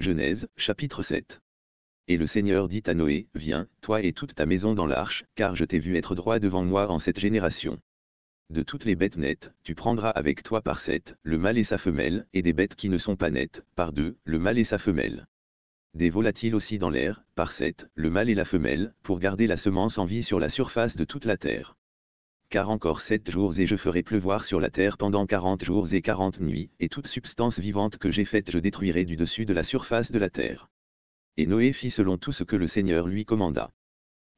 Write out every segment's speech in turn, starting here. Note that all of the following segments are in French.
Genèse, chapitre 7. Et le Seigneur dit à Noé, Viens, toi et toute ta maison dans l'arche, car je t'ai vu être droit devant moi en cette génération. De toutes les bêtes nettes, tu prendras avec toi par sept, le mâle et sa femelle, et des bêtes qui ne sont pas nettes, par deux, le mâle et sa femelle. Des volatiles aussi dans l'air, par sept, le mâle et la femelle, pour garder la semence en vie sur la surface de toute la terre car encore sept jours et je ferai pleuvoir sur la terre pendant quarante jours et quarante nuits, et toute substance vivante que j'ai faite je détruirai du dessus de la surface de la terre. Et Noé fit selon tout ce que le Seigneur lui commanda.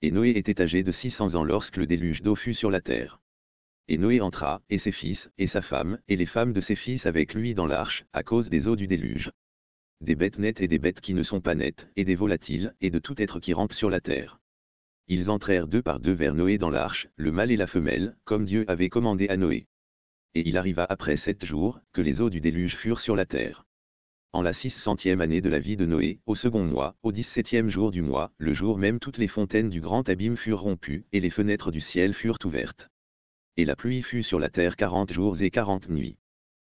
Et Noé était âgé de six cents ans lorsque le déluge d'eau fut sur la terre. Et Noé entra, et ses fils, et sa femme, et les femmes de ses fils avec lui dans l'arche, à cause des eaux du déluge. Des bêtes nettes et des bêtes qui ne sont pas nettes, et des volatiles, et de tout être qui rampe sur la terre ils entrèrent deux par deux vers Noé dans l'arche, le mâle et la femelle, comme Dieu avait commandé à Noé. Et il arriva après sept jours, que les eaux du déluge furent sur la terre. En la six centième année de la vie de Noé, au second mois, au dix-septième jour du mois, le jour même toutes les fontaines du grand abîme furent rompues, et les fenêtres du ciel furent ouvertes. Et la pluie fut sur la terre quarante jours et quarante nuits.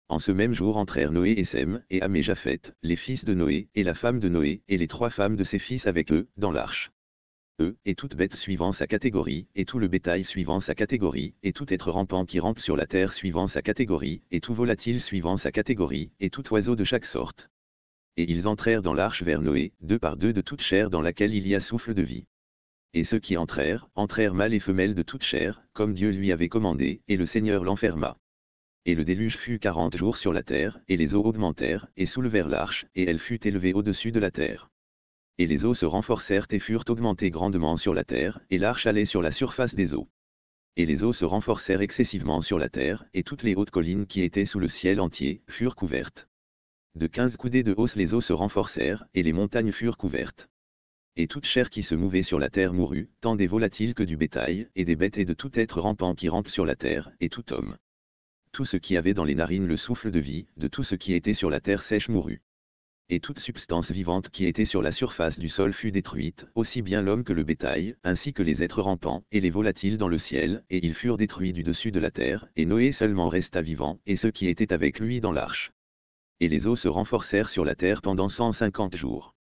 En ce même jour entrèrent Noé et Sem, et amé et Japheth, les fils de Noé, et la femme de Noé, et les trois femmes de ses fils avec eux, dans l'arche et toute bête suivant sa catégorie, et tout le bétail suivant sa catégorie, et tout être rampant qui rampe sur la terre suivant sa catégorie, et tout volatile suivant sa catégorie, et tout oiseau de chaque sorte. Et ils entrèrent dans l'arche vers Noé, deux par deux de toute chair dans laquelle il y a souffle de vie. Et ceux qui entrèrent, entrèrent mâles et femelles de toute chair, comme Dieu lui avait commandé, et le Seigneur l'enferma. Et le déluge fut quarante jours sur la terre, et les eaux augmentèrent, et soulevèrent l'arche, et elle fut élevée au-dessus de la terre et les eaux se renforcèrent et furent augmentées grandement sur la terre, et l'arche allait sur la surface des eaux. Et les eaux se renforcèrent excessivement sur la terre, et toutes les hautes collines qui étaient sous le ciel entier, furent couvertes. De quinze coudées de hausse les eaux se renforcèrent, et les montagnes furent couvertes. Et toute chair qui se mouvait sur la terre mourut, tant des volatiles que du bétail, et des bêtes et de tout être rampant qui rampe sur la terre, et tout homme. Tout ce qui avait dans les narines le souffle de vie, de tout ce qui était sur la terre sèche mourut et toute substance vivante qui était sur la surface du sol fut détruite, aussi bien l'homme que le bétail, ainsi que les êtres rampants et les volatiles dans le ciel, et ils furent détruits du dessus de la terre, et Noé seulement resta vivant, et ceux qui étaient avec lui dans l'arche. Et les eaux se renforcèrent sur la terre pendant cent cinquante jours.